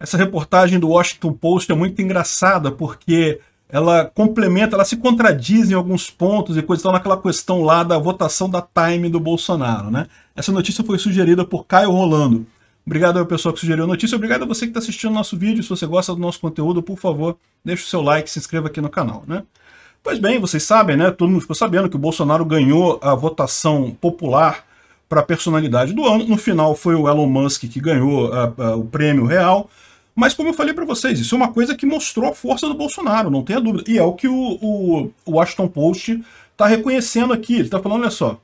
Essa reportagem do Washington Post é muito engraçada porque ela complementa, ela se contradiz em alguns pontos e coisas, então naquela questão lá da votação da time do Bolsonaro, né? Essa notícia foi sugerida por Caio Rolando. Obrigado ao pessoal que sugeriu a notícia, obrigado a você que está assistindo o nosso vídeo, se você gosta do nosso conteúdo, por favor, deixe o seu like, se inscreva aqui no canal, né? Pois bem, vocês sabem, né? Todo mundo ficou sabendo que o Bolsonaro ganhou a votação popular para a personalidade do ano. No final foi o Elon Musk que ganhou a, a, o prêmio real, mas como eu falei para vocês, isso é uma coisa que mostrou a força do Bolsonaro, não tenha dúvida. E é o que o, o, o Washington Post está reconhecendo aqui. Ele está falando, olha só,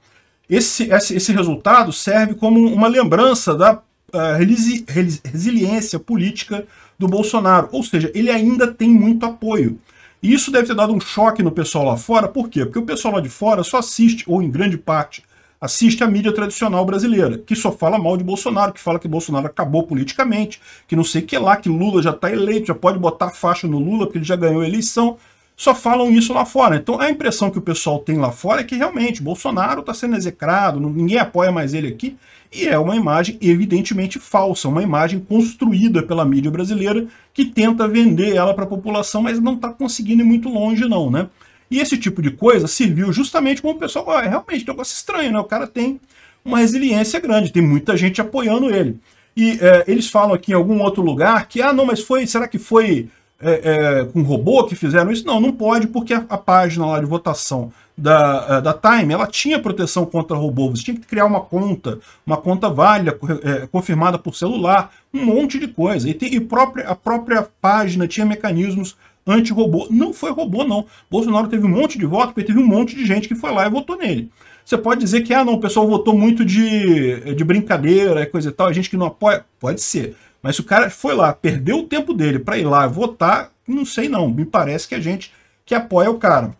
esse, esse, esse, resultado serve como uma lembrança da uh, resiliência política do Bolsonaro. Ou seja, ele ainda tem muito apoio. E isso deve ter dado um choque no pessoal lá fora. Por quê? Porque o pessoal lá de fora só assiste, ou em grande parte, assiste a mídia tradicional brasileira, que só fala mal de Bolsonaro, que fala que Bolsonaro acabou politicamente, que não sei o que lá, que Lula já está eleito, já pode botar faixa no Lula porque ele já ganhou a eleição. Só falam isso lá fora. Então a impressão que o pessoal tem lá fora é que realmente Bolsonaro está sendo execrado, ninguém apoia mais ele aqui, e é uma imagem evidentemente falsa, uma imagem construída pela mídia brasileira que tenta vender ela para a população, mas não está conseguindo ir muito longe não, né? E esse tipo de coisa serviu justamente como o pessoal, ah, realmente, tem um negócio estranho, né? O cara tem uma resiliência grande, tem muita gente apoiando ele. E é, eles falam aqui em algum outro lugar que, ah, não, mas foi, será que foi é, é, com robô que fizeram isso? Não, não pode, porque a, a página lá de votação da, é, da Time, ela tinha proteção contra robô, você tinha que criar uma conta, uma conta válida, é, confirmada por celular, um monte de coisa. E, tem, e própria, a própria página tinha mecanismos anti-robô. Não foi robô, não. Bolsonaro teve um monte de voto, porque teve um monte de gente que foi lá e votou nele. Você pode dizer que, ah, não, o pessoal votou muito de, de brincadeira, e é coisa e tal, a gente que não apoia. Pode ser. Mas se o cara foi lá, perdeu o tempo dele para ir lá votar, não sei não. Me parece que a é gente que apoia o cara.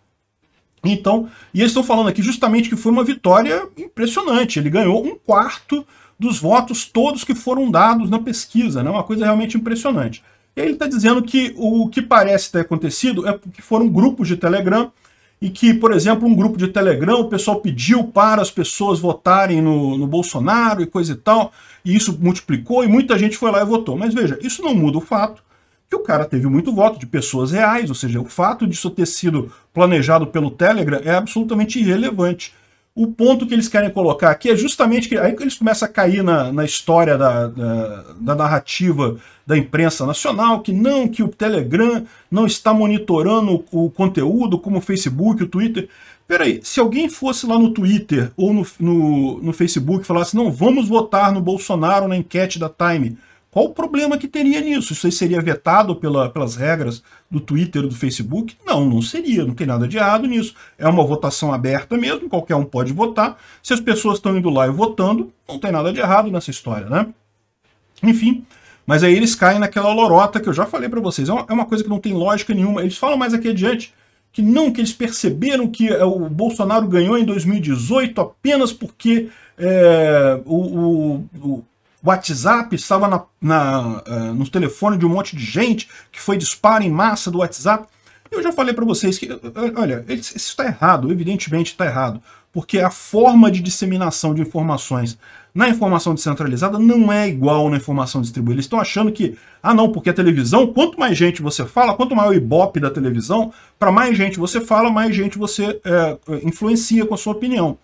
Então, e eles estão falando aqui justamente que foi uma vitória impressionante. Ele ganhou um quarto dos votos todos que foram dados na pesquisa, né? Uma coisa realmente impressionante ele está dizendo que o que parece ter acontecido é porque foram grupos de Telegram e que, por exemplo, um grupo de Telegram, o pessoal pediu para as pessoas votarem no, no Bolsonaro e coisa e tal, e isso multiplicou e muita gente foi lá e votou. Mas veja, isso não muda o fato que o cara teve muito voto de pessoas reais, ou seja, o fato disso ter sido planejado pelo Telegram é absolutamente irrelevante o ponto que eles querem colocar aqui é justamente que aí que eles começam a cair na, na história da, da, da, narrativa da imprensa nacional, que não, que o Telegram não está monitorando o, o conteúdo, como o Facebook, o Twitter. Peraí, se alguém fosse lá no Twitter ou no, no, no Facebook e falasse, não, vamos votar no Bolsonaro na enquete da Time, qual o problema que teria nisso? Isso aí seria vetado pela, pelas regras do Twitter do Facebook? Não, não seria, não tem nada de errado nisso. É uma votação aberta mesmo, qualquer um pode votar. Se as pessoas estão indo lá e votando, não tem nada de errado nessa história, né? Enfim, mas aí eles caem naquela lorota que eu já falei para vocês. É, é uma coisa que não tem lógica nenhuma. Eles falam mais aqui adiante que não, que eles perceberam que é, o Bolsonaro ganhou em 2018 apenas porque é, o, o, o WhatsApp estava na, na, uh, eh, no telefone de um monte de gente, que foi disparo em massa do WhatsApp. Eu já falei para vocês que, eh, eh, olha, isso está errado, evidentemente está errado, porque a forma de disseminação de informações na informação descentralizada não é igual na informação distribuída. Eles estão achando que, ah não, porque a televisão, quanto mais gente você fala, quanto maior o ibope da televisão, para mais gente você fala, mais gente você é, influencia com a sua opinião.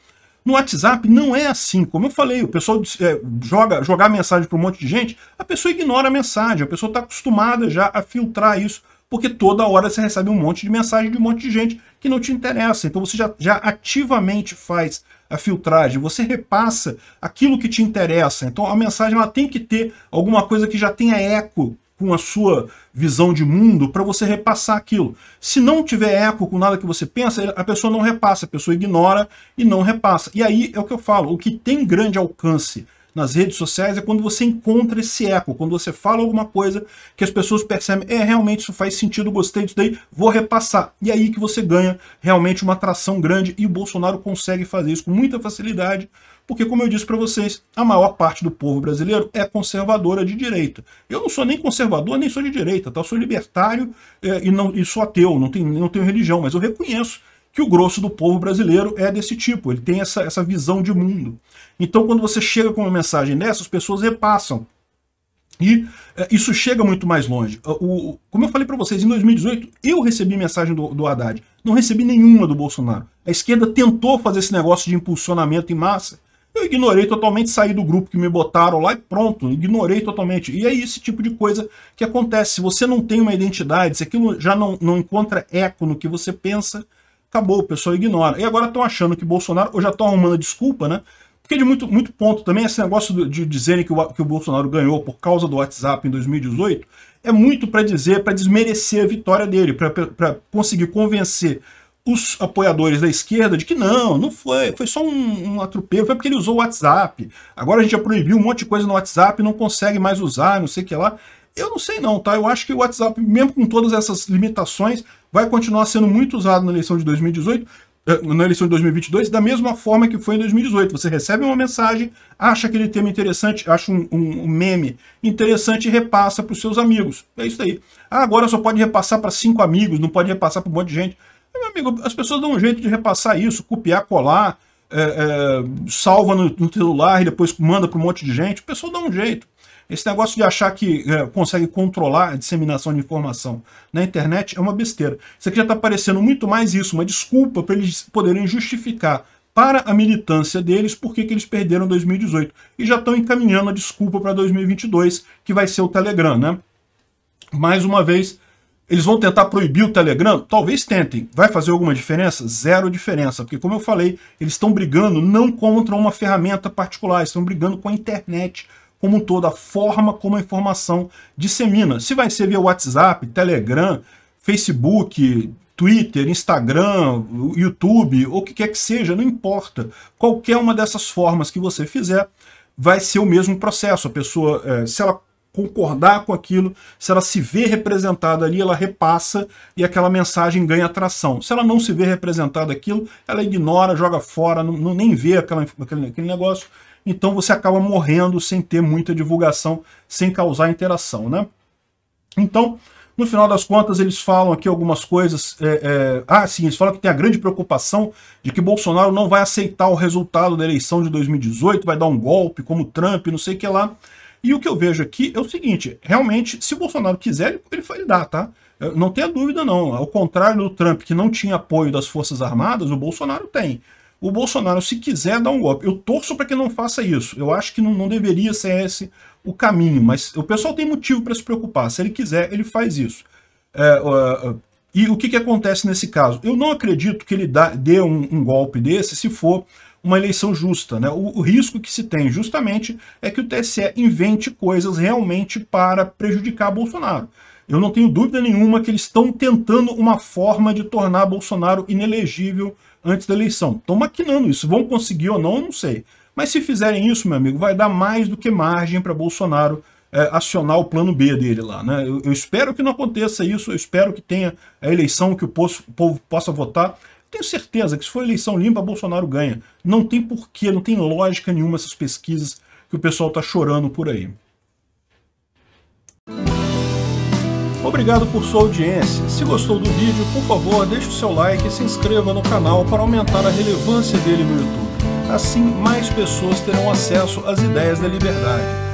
No WhatsApp não é assim. Como eu falei, o pessoal é, joga jogar mensagem para um monte de gente, a pessoa ignora a mensagem, a pessoa está acostumada já a filtrar isso, porque toda hora você recebe um monte de mensagem de um monte de gente que não te interessa. Então você já, já ativamente faz a filtragem, você repassa aquilo que te interessa. Então a mensagem ela tem que ter alguma coisa que já tenha eco com a sua visão de mundo para você repassar aquilo. Se não tiver eco com nada que você pensa, a pessoa não repassa, a pessoa ignora e não repassa. E aí é o que eu falo, o que tem grande alcance nas redes sociais é quando você encontra esse eco, quando você fala alguma coisa que as pessoas percebem, é, realmente isso faz sentido, gostei disso daí, vou repassar. E aí que você ganha realmente uma atração grande e o Bolsonaro consegue fazer isso com muita facilidade, porque, como eu disse para vocês, a maior parte do povo brasileiro é conservadora de direita. Eu não sou nem conservador, nem sou de direita, tá? eu sou libertário é, e, não, e sou ateu, não tenho, não tenho religião, mas eu reconheço que o grosso do povo brasileiro é desse tipo, ele tem essa, essa visão de mundo. Então, quando você chega com uma mensagem dessa, as pessoas repassam. E é, isso chega muito mais longe. O, como eu falei para vocês, em 2018, eu recebi mensagem do, do Haddad. Não recebi nenhuma do Bolsonaro. A esquerda tentou fazer esse negócio de impulsionamento em massa, eu ignorei totalmente, saí do grupo que me botaram lá e pronto, ignorei totalmente. E é esse tipo de coisa que acontece. Se você não tem uma identidade, se aquilo já não, não encontra eco no que você pensa, acabou, o pessoal ignora. E agora estão achando que Bolsonaro, ou já estão arrumando desculpa, né? Porque de muito, muito ponto também, esse negócio de dizerem que o, que o Bolsonaro ganhou por causa do WhatsApp em 2018, é muito para dizer, para desmerecer a vitória dele, para conseguir convencer os apoiadores da esquerda de que não, não foi, foi só um, um atropelo, foi porque ele usou o WhatsApp. Agora a gente já proibiu um monte de coisa no WhatsApp, não consegue mais usar, não sei o que lá. Eu não sei não, tá? Eu acho que o WhatsApp, mesmo com todas essas limitações, vai continuar sendo muito usado na eleição de 2018, eh, na eleição de 2022, da mesma forma que foi em 2018. Você recebe uma mensagem, acha aquele tema interessante, acha um, um, um meme interessante e repassa para os seus amigos. É isso aí. Ah, agora só pode repassar para cinco amigos, não pode repassar para um monte de gente. Meu amigo, as pessoas dão um jeito de repassar isso, copiar, colar, é, é, salva no, no, celular e depois manda para um monte de gente. O pessoal dá um jeito. Esse negócio de achar que é, consegue controlar a disseminação de informação na internet é uma besteira. Isso aqui já está parecendo muito mais isso, uma desculpa para eles poderem justificar para a militância deles por que eles perderam 2018. E já estão encaminhando a desculpa para 2022, que vai ser o Telegram, né? Mais uma vez, eles vão tentar proibir o Telegram? Talvez tentem. Vai fazer alguma diferença? Zero diferença. Porque, como eu falei, eles estão brigando não contra uma ferramenta particular, estão brigando com a internet como um todo, a forma como a informação dissemina. Se vai ser via WhatsApp, Telegram, Facebook, Twitter, Instagram, YouTube, ou o que quer que seja, não importa. Qualquer uma dessas formas que você fizer, vai ser o mesmo processo. A pessoa, eh, se ela concordar com aquilo, se ela se vê representada ali, ela repassa e aquela mensagem ganha atração. Se ela não se vê representada aquilo, ela ignora, joga fora, não, não nem vê aquela, aquele, aquele negócio. Então você acaba morrendo sem ter muita divulgação, sem causar interação, né? Então, no final das contas, eles falam aqui algumas coisas. É, é, ah, sim, eles falam que tem a grande preocupação de que Bolsonaro não vai aceitar o resultado da eleição de 2018, vai dar um golpe, como Trump, não sei o que lá. E o que eu vejo aqui é o seguinte, realmente, se o Bolsonaro quiser, ele vai dar, tá? Não tenha dúvida, não. Ao contrário do Trump, que não tinha apoio das Forças Armadas, o Bolsonaro tem. O Bolsonaro, se quiser, dá um golpe. Eu torço para que não faça isso. Eu acho que não, não deveria ser esse o caminho, mas o pessoal tem motivo para se preocupar. Se ele quiser, ele faz isso. É, uh, e o que, que acontece nesse caso? Eu não acredito que ele dá, dê um, um golpe desse se for uma eleição justa. Né? O, o, risco que se tem justamente é que o TSE invente coisas realmente para prejudicar Bolsonaro. Eu não tenho dúvida nenhuma que eles estão tentando uma forma de tornar Bolsonaro inelegível antes da eleição. Estão maquinando isso. Vão conseguir ou não, eu não sei. Mas se fizerem isso, meu amigo, vai dar mais do que margem para Bolsonaro é, acionar o plano B dele lá. Né? Eu, eu, espero que não aconteça isso, eu espero que tenha a eleição, que o povo, o povo possa votar tenho certeza que se for eleição limpa, Bolsonaro ganha. Não tem porquê, não tem lógica nenhuma essas pesquisas que o pessoal está chorando por aí. Obrigado por sua audiência. Se gostou do vídeo, por favor, deixe o seu like e se inscreva no canal para aumentar a relevância dele no YouTube. Assim, mais pessoas terão acesso às ideias da liberdade